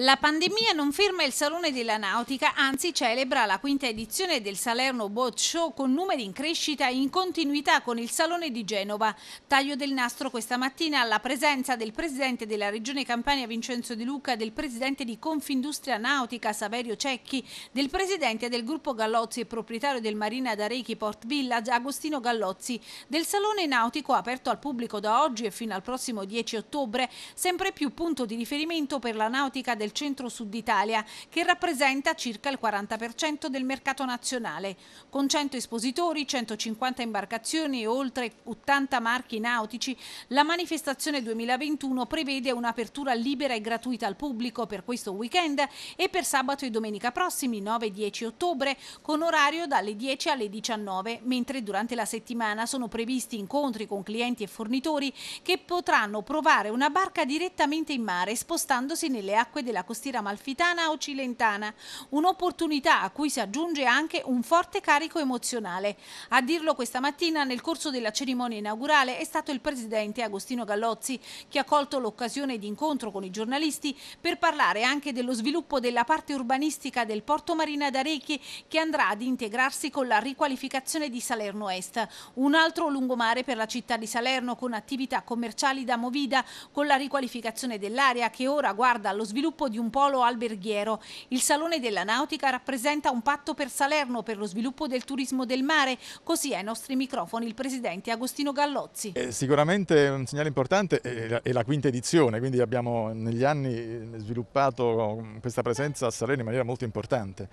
La pandemia non ferma il Salone della Nautica, anzi celebra la quinta edizione del Salerno Boat Show con numeri in crescita in continuità con il Salone di Genova. Taglio del nastro questa mattina alla presenza del Presidente della Regione Campania Vincenzo Di Luca, del Presidente di Confindustria Nautica Saverio Cecchi, del Presidente del Gruppo Gallozzi e proprietario del Marina d'Arechi Port Village Agostino Gallozzi, del Salone Nautico aperto al pubblico da oggi e fino al prossimo 10 ottobre, sempre più punto di riferimento per la nautica del del centro-sud Italia, che rappresenta circa il 40% del mercato nazionale. Con 100 espositori, 150 imbarcazioni e oltre 80 marchi nautici, la manifestazione 2021 prevede un'apertura libera e gratuita al pubblico per questo weekend e per sabato e domenica prossimi 9 e 10 ottobre con orario dalle 10 alle 19, mentre durante la settimana sono previsti incontri con clienti e fornitori che potranno provare una barca direttamente in mare spostandosi nelle acque della della costiera malfitana o cilentana, un'opportunità a cui si aggiunge anche un forte carico emozionale. A dirlo questa mattina nel corso della cerimonia inaugurale è stato il presidente Agostino Gallozzi che ha colto l'occasione di incontro con i giornalisti per parlare anche dello sviluppo della parte urbanistica del porto Marina d'Arecchi che andrà ad integrarsi con la riqualificazione di Salerno Est, un altro lungomare per la città di Salerno con attività commerciali da movida, con la riqualificazione dell'area che ora guarda allo sviluppo capo di un polo alberghiero. Il Salone della Nautica rappresenta un patto per Salerno per lo sviluppo del turismo del mare, così ai nostri microfoni il presidente Agostino Gallozzi. Eh, sicuramente un segnale importante eh, è la, è la quinta edizione, quindi abbiamo negli anni eh, sviluppato mm, questa presenza a Salerno in maniera molto importante.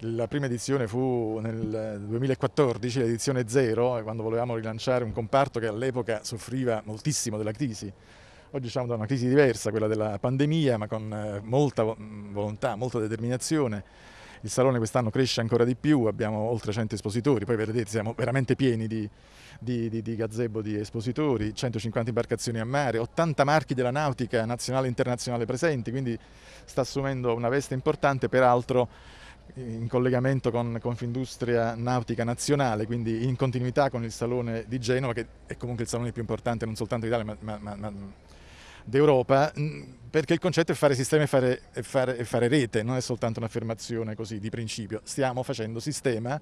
La prima edizione fu nel 2014, eh, l'edizione zero, quando volevamo rilanciare un comparto che all'epoca soffriva moltissimo della crisi. Oggi siamo da una crisi diversa, quella della pandemia, ma con eh, molta volontà, molta determinazione. Il salone quest'anno cresce ancora di più, abbiamo oltre 100 espositori, poi vedete siamo veramente pieni di, di, di, di gazebo di espositori, 150 imbarcazioni a mare, 80 marchi della nautica nazionale e internazionale presenti, quindi sta assumendo una veste importante, peraltro in collegamento con Confindustria Nautica Nazionale, quindi in continuità con il Salone di Genova, che è comunque il salone più importante non soltanto d'Italia ma, ma, ma d'Europa, mm, perché il concetto è fare sistema e fare, e fare, e fare rete, non è soltanto un'affermazione così di principio. Stiamo facendo sistema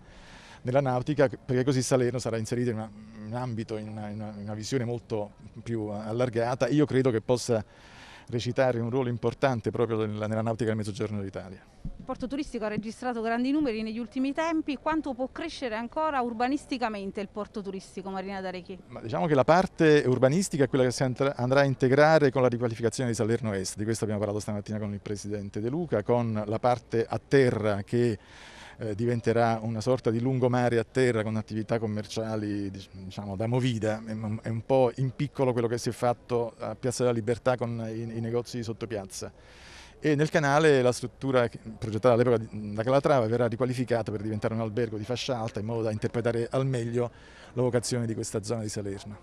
nella nautica perché così Salerno sarà inserito in, una, un ambito, in una, in una, in una visione molto più allargata. Io credo che possa recitare un ruolo importante proprio nella, nella nautica del Mezzogiorno d'Italia. Il porto turistico ha registrato grandi numeri negli ultimi tempi, quanto può crescere ancora urbanisticamente il porto turistico Marina d'Arechi? Ma diciamo che la parte urbanistica è quella che si andrà a integrare con la riqualificazione di Salerno Est, di questo abbiamo parlato stamattina con il Presidente De Luca, con la parte a terra che eh, diventerà una sorta di lungomare a terra con attività commerciali diciamo, da movida, è un po' in piccolo quello che si è fatto a Piazza della Libertà con i, negozi di sottopiazza e nel canale la struttura progettata all'epoca da Calatrava verrà riqualificata per diventare un albergo di fascia alta in modo da interpretare al meglio la vocazione di questa zona di Salerno.